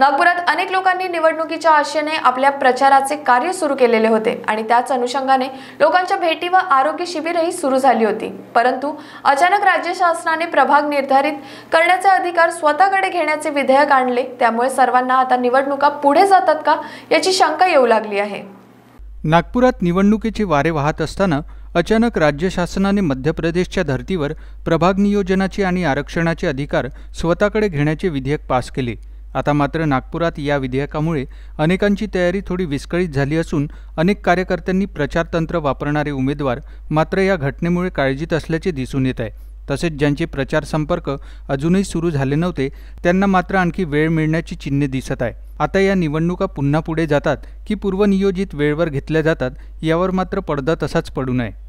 नागपुरात अनेक लोकांनी निवडणुकीच्या आशेने आपल्या प्रचाराचे कार्य सुरू केलेले होते आणि त्याच अनुषंगाने लोकांच्या भेटी व आरोग्य शिबिरही सुरू झाली होती परंतु अचानक राज्य शासनाने प्रभाग निर्धारित करण्याचे अधिकार स्वतःकडे घेण्याचे विधेयक आणले त्यामुळे सर्वांना आता निवडणुका पुढे जातात का याची शंका येऊ लागली आहे नागपुरात निवडणुकीचे वारे वाहत असताना अचानक राज्य शासनाने मध्य प्रदेशच्या धर्तीवर प्रभाग नियोजनाचे आणि आरक्षणाचे अधिकार स्वतःकडे घेण्याचे विधेयक पास केले आता मात्र नागपुरात या विधेयकामुळे अनेकांची तयारी थोडी विस्कळीत झाली असून अनेक कार्यकर्त्यांनी प्रचारतंत्र वापरणारे उमेदवार मात्र या घटनेमुळे काळजीत असल्याचे दिसून येत आहे तसेच ज्यांचे प्रचार संपर्क अजूनही सुरू झाले नव्हते त्यांना मात्र आणखी वेळ मिळण्याची चिन्हे दिसत आहे आता या निवडणुका पुन्हा पुढे जातात की पूर्वनियोजित वेळेवर घेतल्या जातात यावर मात्र पडदा तसाच पडू नये